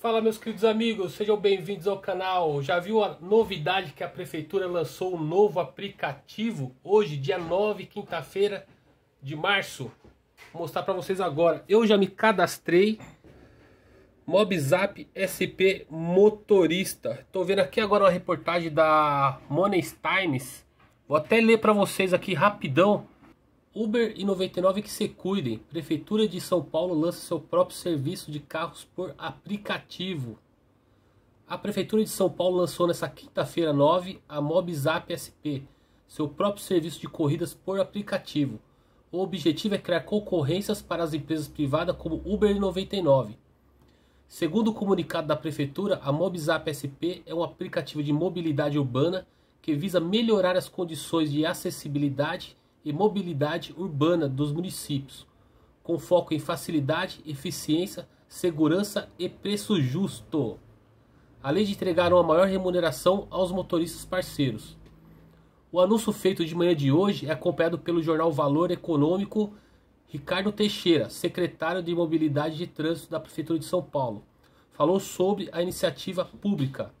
Fala meus queridos amigos, sejam bem-vindos ao canal. Já viu a novidade que a prefeitura lançou um novo aplicativo hoje, dia 9, quinta-feira de março? Vou mostrar para vocês agora. Eu já me cadastrei. Mobzap SP Motorista. Tô vendo aqui agora uma reportagem da Money Times. Vou até ler para vocês aqui rapidão Uber e 99 que se cuidem. Prefeitura de São Paulo lança seu próprio serviço de carros por aplicativo. A Prefeitura de São Paulo lançou nesta quinta-feira 9 a Mobzap SP, seu próprio serviço de corridas por aplicativo. O objetivo é criar concorrências para as empresas privadas como Uber e 99. Segundo o comunicado da Prefeitura, a Mobzap SP é um aplicativo de mobilidade urbana que visa melhorar as condições de acessibilidade e mobilidade urbana dos municípios, com foco em facilidade, eficiência, segurança e preço justo, além de entregar uma maior remuneração aos motoristas parceiros. O anúncio feito de manhã de hoje é acompanhado pelo jornal Valor Econômico Ricardo Teixeira, secretário de Mobilidade de Trânsito da Prefeitura de São Paulo, falou sobre a iniciativa pública.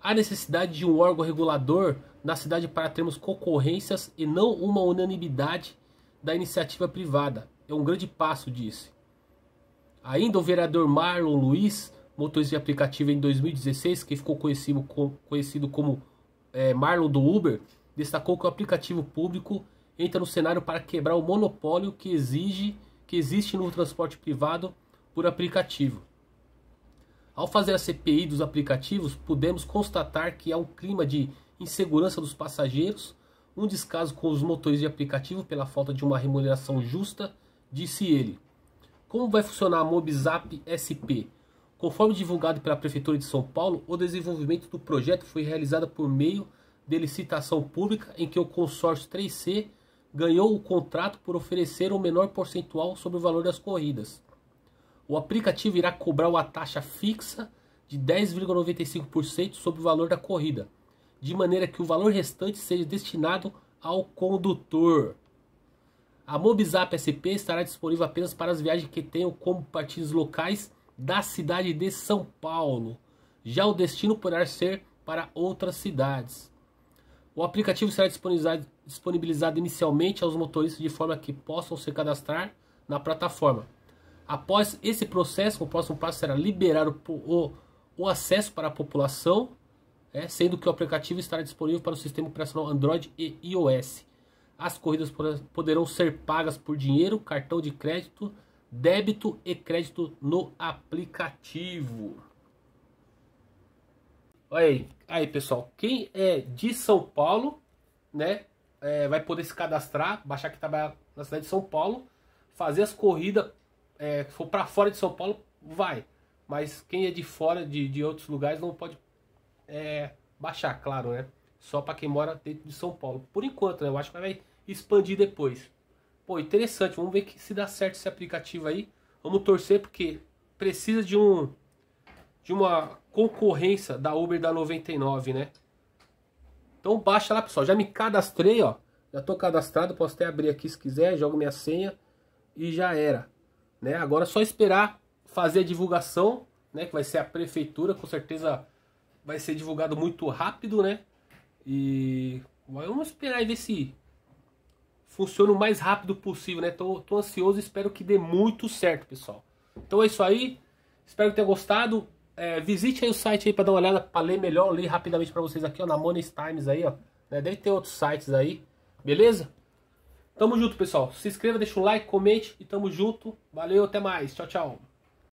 A necessidade de um órgão regulador na cidade para termos concorrências e não uma unanimidade da iniciativa privada. É um grande passo, disse. Ainda o vereador Marlon Luiz, motorista de aplicativo em 2016, que ficou conhecido, conhecido como é, Marlon do Uber, destacou que o aplicativo público entra no cenário para quebrar o monopólio que exige que existe no transporte privado por aplicativo. Ao fazer a CPI dos aplicativos, pudemos constatar que há um clima de insegurança dos passageiros, um descaso com os motores de aplicativo pela falta de uma remuneração justa, disse ele. Como vai funcionar a Mobizap SP? Conforme divulgado pela Prefeitura de São Paulo, o desenvolvimento do projeto foi realizado por meio de licitação pública em que o consórcio 3C ganhou o contrato por oferecer o menor percentual sobre o valor das corridas. O aplicativo irá cobrar uma taxa fixa de 10,95% sobre o valor da corrida, de maneira que o valor restante seja destinado ao condutor. A Mobizap SP estará disponível apenas para as viagens que tenham como partidos locais da cidade de São Paulo. Já o destino poderá ser para outras cidades. O aplicativo será disponibilizado inicialmente aos motoristas de forma que possam se cadastrar na plataforma. Após esse processo, o próximo passo será liberar o, o, o acesso para a população né? sendo que o aplicativo estará disponível para o sistema operacional Android e iOS. As corridas poderão ser pagas por dinheiro, cartão de crédito, débito e crédito no aplicativo. Olha aí, aí pessoal, quem é de São Paulo, né, é, vai poder se cadastrar, baixar que trabalha na cidade de São Paulo, fazer as corridas, é, for para fora de São Paulo, vai. Mas quem é de fora de, de outros lugares não pode é, baixar, claro, né? Só para quem mora dentro de São Paulo. Por enquanto, né? Eu acho que vai expandir depois. Pô, interessante. Vamos ver se dá certo esse aplicativo aí. Vamos torcer porque precisa de um de uma concorrência da Uber da 99, né? Então baixa lá, pessoal. Já me cadastrei, ó. Já tô cadastrado, posso até abrir aqui se quiser, jogo minha senha e já era, né? Agora é só esperar fazer a divulgação, né, que vai ser a prefeitura, com certeza vai ser divulgado muito rápido, né? E vamos esperar e ver se funciona o mais rápido possível, né? Tô, tô ansioso, espero que dê muito certo, pessoal. Então é isso aí. Espero que tenha gostado. É, visite aí o site aí para dar uma olhada, para ler melhor, ler rapidamente para vocês aqui, ó, na Money Times aí, ó. Né? Deve ter outros sites aí, beleza? Tamo junto, pessoal. Se inscreva, deixa um like, comente e tamo junto. Valeu, até mais. Tchau, tchau.